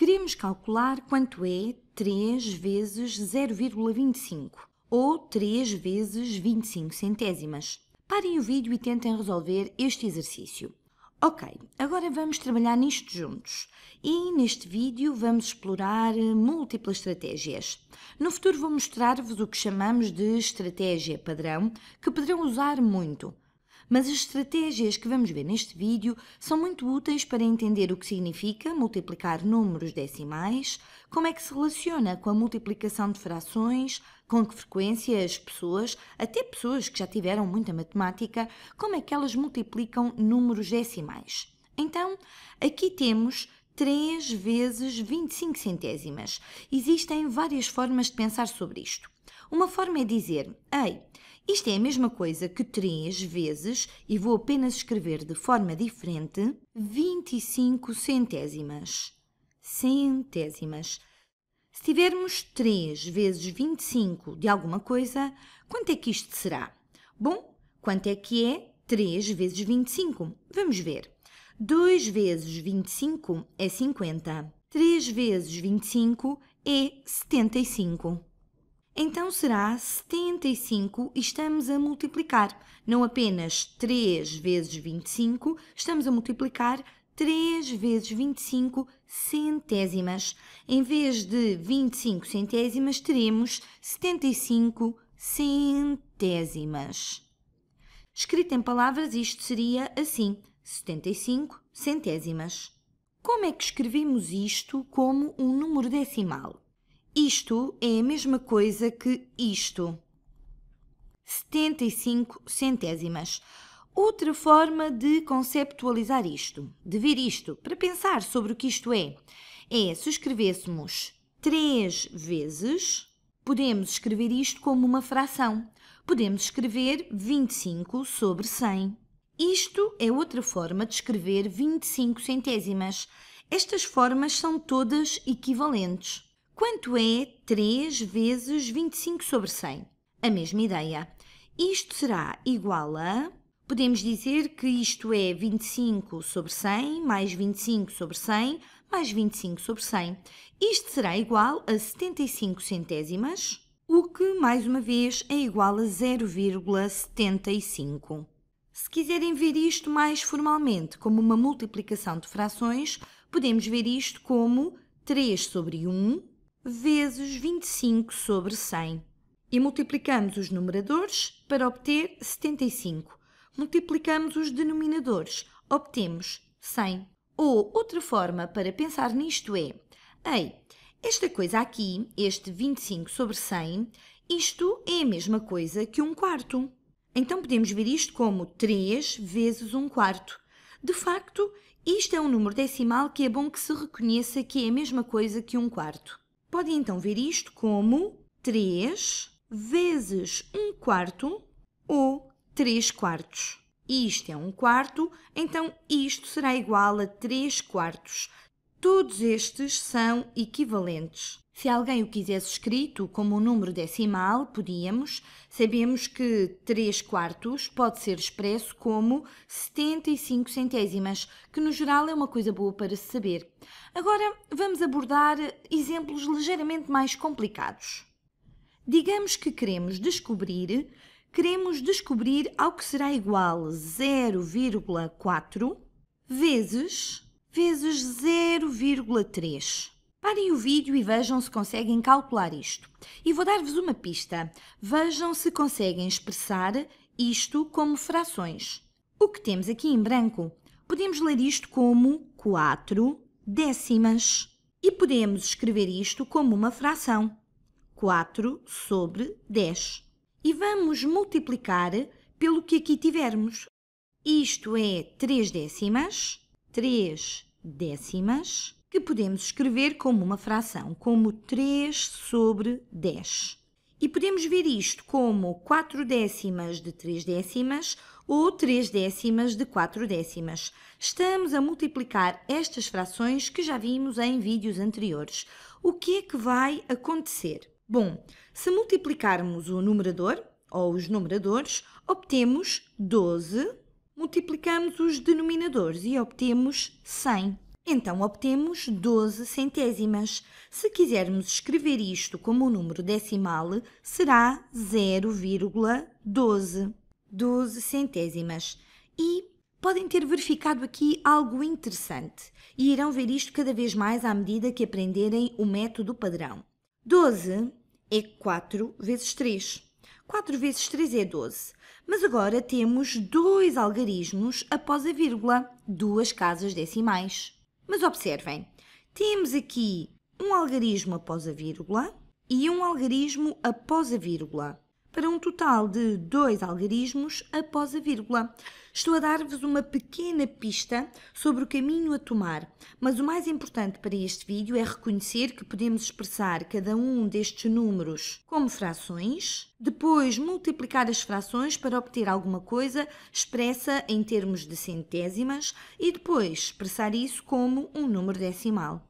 Queremos calcular quanto é 3 vezes 0,25 ou 3 vezes 25 centésimas. Parem o vídeo e tentem resolver este exercício. Ok, agora vamos trabalhar nisto juntos e neste vídeo vamos explorar eh, múltiplas estratégias. No futuro vou mostrar-vos o que chamamos de estratégia padrão, que poderão usar muito, mas as estratégias que vamos ver neste vídeo são muito úteis para entender o que significa multiplicar números decimais, como é que se relaciona com a multiplicação de frações, com que frequência as pessoas, até pessoas que já tiveram muita matemática, como é que elas multiplicam números decimais. Então, aqui temos 3 vezes 25 centésimas. Existem várias formas de pensar sobre isto. Uma forma é dizer, ei, isto é a mesma coisa que 3 vezes, e vou apenas escrever de forma diferente, 25 centésimas. Centésimas. Se tivermos 3 vezes 25 de alguma coisa, quanto é que isto será? Bom, quanto é que é 3 vezes 25? Vamos ver. 2 vezes 25 é 50. 3 vezes 25 é 75 então será 75 e estamos a multiplicar. Não apenas 3 vezes 25, estamos a multiplicar 3 vezes 25 centésimas. Em vez de 25 centésimas, teremos 75 centésimas. Escrito em palavras, isto seria assim: 75 centésimas. Como é que escrevemos isto como um número decimal? Isto é a mesma coisa que isto. 75 centésimas. Outra forma de conceptualizar isto, de ver isto, para pensar sobre o que isto é, é se escrevêssemos três vezes, podemos escrever isto como uma fração. Podemos escrever 25 sobre 100. Isto é outra forma de escrever 25 centésimas. Estas formas são todas equivalentes. Quanto é 3 vezes 25 sobre 100? A mesma ideia. Isto será igual a. Podemos dizer que isto é 25 sobre 100, mais 25 sobre 100, mais 25 sobre 100. Isto será igual a 75 centésimas, o que, mais uma vez, é igual a 0,75. Se quiserem ver isto mais formalmente como uma multiplicação de frações, podemos ver isto como 3 sobre 1 vezes 25 sobre 100 e multiplicamos os numeradores para obter 75. Multiplicamos os denominadores, obtemos 100. Ou outra forma para pensar nisto é: ei, esta coisa aqui, este 25 sobre 100, isto é a mesma coisa que um quarto. Então podemos ver isto como 3 vezes 1 quarto. De facto, isto é um número decimal que é bom que se reconheça que é a mesma coisa que um quarto. Podem então ver isto como 3 vezes 1 quarto ou 3 quartos. Isto é 1 quarto, então isto será igual a 3 quartos. Todos estes são equivalentes. Se alguém o quisesse escrito como um número decimal, podíamos. Sabemos que 3 quartos pode ser expresso como 75 centésimas, que no geral é uma coisa boa para se saber. Agora vamos abordar exemplos ligeiramente mais complicados. Digamos que queremos descobrir, queremos descobrir ao que será igual 0,4 vezes vezes 0,3. Parem o vídeo e vejam se conseguem calcular isto. E vou dar-vos uma pista. Vejam se conseguem expressar isto como frações. O que temos aqui em branco? Podemos ler isto como 4 décimas. E podemos escrever isto como uma fração. 4 sobre 10. E vamos multiplicar pelo que aqui tivermos. Isto é 3 décimas, 3 décimas, que podemos escrever como uma fração, como 3 sobre 10. E podemos ver isto como 4 décimas de 3 décimas ou 3 décimas de 4 décimas. Estamos a multiplicar estas frações que já vimos em vídeos anteriores. O que é que vai acontecer? Bom, se multiplicarmos o numerador ou os numeradores, obtemos 12, multiplicamos os denominadores e obtemos 100. Então obtemos 12 centésimas. Se quisermos escrever isto como um número decimal, será 0,12. 12 centésimas. E podem ter verificado aqui algo interessante e irão ver isto cada vez mais à medida que aprenderem o método padrão. 12 é 4 vezes 3. 4 vezes 3 é 12. Mas agora temos dois algarismos após a vírgula, duas casas decimais. Mas observem, temos aqui um algarismo após a vírgula e um algarismo após a vírgula para um total de dois algarismos após a vírgula. Estou a dar-vos uma pequena pista sobre o caminho a tomar, mas o mais importante para este vídeo é reconhecer que podemos expressar cada um destes números como frações, depois multiplicar as frações para obter alguma coisa expressa em termos de centésimas e depois expressar isso como um número decimal.